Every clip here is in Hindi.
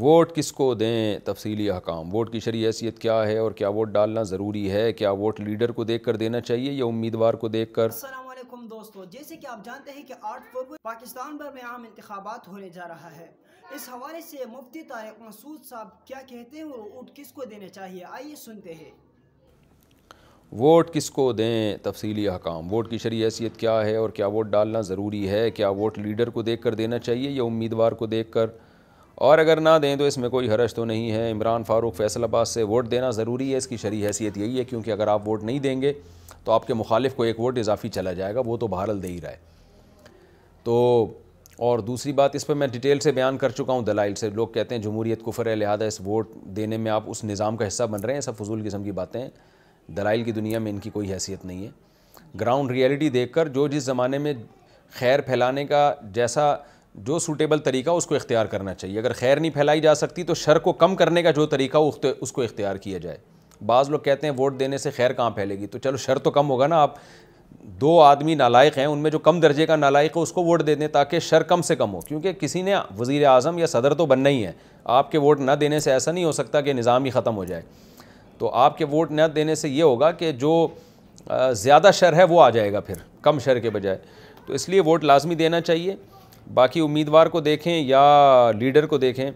वोट किसको दें तफसीली हकाम वोट की शरी हैसियत क्या है और क्या वोट डालना ज़रूरी है क्या वोट लीडर को देख कर देना चाहिए या उम्मीदवार को देख कर दोस्तों जैसे कि आप जानते हैं कि आठ फरवरी पाकिस्तान भर में आम इंतबात होने जा रहा है इस हवाले से मुफ्ती तारिक मसूद साहब क्या कहते हैं और वोट किसको देने चाहिए आइए सुनते हैं वोट किसको दें तफसीली हकाम वोट की शरी हैसियत क्या है और क्या वोट डालना ज़रूरी है क्या वोट लीडर को देख कर देना चाहिए या उम्मीदवार को देख कर और अगर ना दें तो इसमें कोई हरज तो नहीं है इमरान फ़ारूक फैसलाबाद से वोट देना ज़रूरी है इसकी शरी हैसियत यही है क्योंकि अगर आप वोट नहीं देंगे तो आपके मुखालिफ को एक वोट इजाफी चला जाएगा वो तो बहरल दे ही रहा है तो और दूसरी बात इस पर मैं डिटेल से बयान कर चुका हूँ दलाइल से लोग कहते हैं जमहूरीत कुफर है लिहाजा इस वोट देने में आप उस निज़ाम का हिस्सा बन रहे हैं सब फजूल किस्म की बातें दलाइल की दुनिया में इनकी कोई हैसियत नहीं है ग्राउंड रियलिटी देखकर जो जिस ज़माने में खैर फैलाने का जैसा जो सूटेबल तरीका उसको इख्तियार करना चाहिए अगर खैर नहीं फैलाई जा सकती तो शर को कम करने का जो तरीका उसको इख्तियार किया जाए बाज़ लोग कहते हैं वोट देने से खैर कहाँ फैलेगी तो चलो शर तो कम होगा ना आप दो आदमी नालायक हैं उनमें जो कम दर्जे का नालायक है उसको वोट दे दें ताकि शर कम से कम हो क्योंकि किसी ने वज़ी अजम या सदर तो बनना ही है आपके वोट ना देने से ऐसा नहीं हो सकता कि निज़ाम ही ख़त्म हो जाए तो आपके वोट ना देने से ये होगा कि जो ज़्यादा शर है वो आ जाएगा फिर कम शर के बजाय तो इसलिए वोट लाजमी देना चाहिए बाकी उम्मीदवार को देखें या लीडर को देखें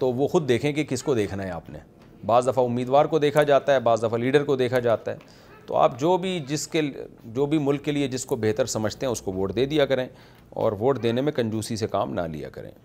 तो वो ख़ुद देखें कि किसको देखना है आपने बज़ दफ़ा उम्मीदवार को देखा जाता है बज़ दफ़ा लीडर को देखा जाता है तो आप जो भी जिसके जो भी मुल्क के लिए जिसको बेहतर समझते हैं उसको वोट दे दिया करें और वोट देने में कंजूसी से काम ना लिया करें